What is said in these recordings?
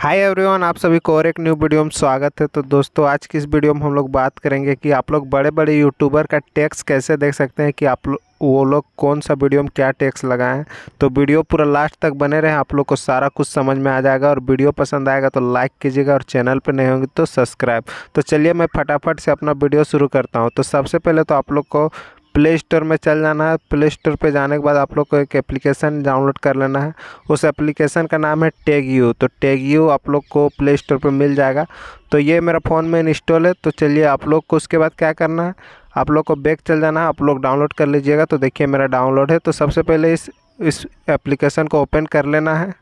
hi everyone आप सभी को और एक न्यू वीडियो में स्वागत है तो दोस्तों आज की इस वीडियो में हम लोग बात करेंगे कि आप लोग बड़े बड़े यूट्यूबर का टैक्स कैसे देख सकते हैं कि आप लोग वो लोग कौन सा वीडियो में क्या टैक्स लगाएं तो वीडियो पूरा लास्ट तक बने रहे आप लोग को सारा कुछ समझ में आ जाएगा और वीडियो पसंद आएगा तो लाइक कीजिएगा और चैनल पर नहीं होंगे तो सब्सक्राइब तो चलिए मैं फटाफट से अपना वीडियो शुरू करता हूँ तो सबसे पहले तो आप लोग को प्ले स्टोर में चल जाना है प्ले स्टोर पर जाने के बाद आप लोग को एक एप्लीकेशन डाउनलोड कर लेना है उस एप्लीकेशन का नाम है टेग यू तो टेग यू आप लोग को प्ले स्टोर पर मिल जाएगा तो ये मेरा फ़ोन में इंस्टॉल है तो चलिए आप लोग को उसके बाद क्या करना है आप लोग को बैक चल जाना है आप लोग डाउनलोड कर लीजिएगा तो देखिए मेरा डाउनलोड है तो सबसे पहले इस इस एप्लीकेशन को ओपन कर लेना है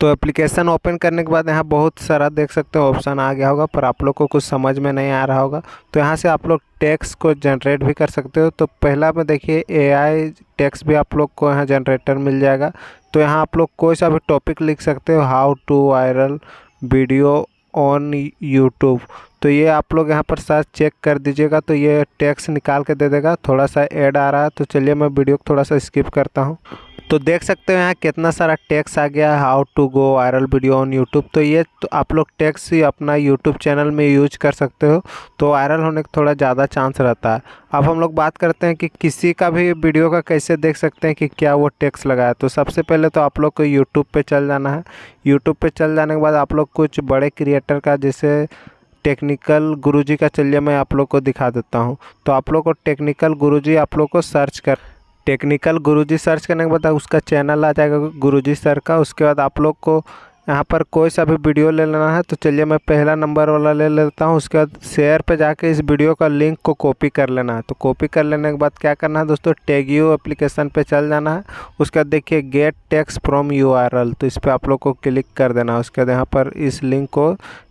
तो एप्लीकेशन ओपन करने के बाद यहाँ बहुत सारा देख सकते हो ऑप्शन आ गया होगा पर आप लोग को कुछ समझ में नहीं आ रहा होगा तो यहाँ से आप लोग टैक्स को जनरेट भी कर सकते हो तो पहला में देखिए एआई टैक्स भी आप लोग को यहाँ जनरेटर मिल जाएगा तो यहाँ आप लोग कोई सा भी टॉपिक लिख सकते हो how to viral video on YouTube तो ये आप लोग यहाँ पर सर्च चेक कर दीजिएगा तो ये टैक्स निकाल के दे देगा थोड़ा सा ऐड आ रहा है तो चलिए मैं वीडियो को थोड़ा सा स्किप करता हूँ तो देख सकते हो यहाँ कितना सारा टैक्स आ गया है how to go viral video on YouTube तो ये तो आप लोग टैक्स ही अपना यूट्यूब चैनल में यूज कर सकते हो तो वायरल होने का थोड़ा ज़्यादा चांस रहता है अब हम लोग बात करते हैं कि किसी का भी वीडियो का कैसे देख सकते हैं कि क्या वो टैक्स लगाया तो सबसे पहले तो आप लोग को यूट्यूब पर चल जाना है यूट्यूब पर चल जाने के बाद आप लोग कुछ बड़े क्रिएटर का जैसे टेक्निकल गुरुजी का चलिए मैं आप लोग को दिखा देता हूँ तो आप लोग को टेक्निकल गुरुजी आप लोग को सर्च कर टेक्निकल गुरुजी सर्च करने के बाद उसका चैनल आ जाएगा गुरुजी सर का उसके बाद आप लोग को यहाँ पर कोई सा भी वीडियो ले लेना है तो चलिए मैं पहला नंबर वाला ले लेता हूँ उसके बाद शेयर पे जाके इस वीडियो का लिंक को कॉपी कर लेना है तो कॉपी कर लेने के बाद क्या करना है दोस्तों टेगियो एप्लीकेशन पे चल जाना है उसके बाद देखिए गेट टेक्स फ्रॉम यू तो इस पर आप लोग को क्लिक कर देना है उसके बाद यहाँ पर इस लिंक को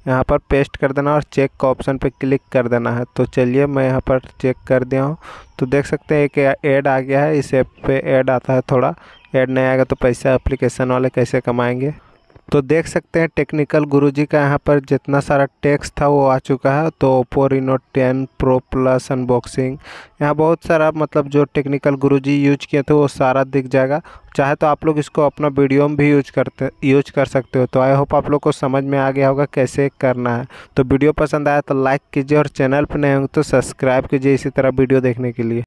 यहाँ पर पेस्ट कर देना और चेक का ऑप्शन पर क्लिक कर देना है तो चलिए मैं यहाँ पर चेक कर दिया हूँ तो देख सकते हैं एक ऐड आ गया है इस ऐप पर ऐड आता है थोड़ा ऐड नहीं आएगा तो पैसा एप्लीकेशन वाले कैसे कमाएँगे तो देख सकते हैं टेक्निकल गुरुजी का यहाँ पर जितना सारा टेक्स था वो आ चुका है तो Oppo Reno ten pro plus unboxing यहाँ बहुत सारा मतलब जो टेक्निकल गुरुजी यूज किए थे वो सारा दिख जाएगा चाहे तो आप लोग इसको अपना वीडियो में भी यूज करते यूज कर सकते हो तो आई होप आप लोग को समझ में आ गया होगा कैसे करना है तो वीडियो पसंद आया तो लाइक कीजिए और चैनल पर नए होंगे तो सब्सक्राइब कीजिए इसी तरह वीडियो देखने के लिए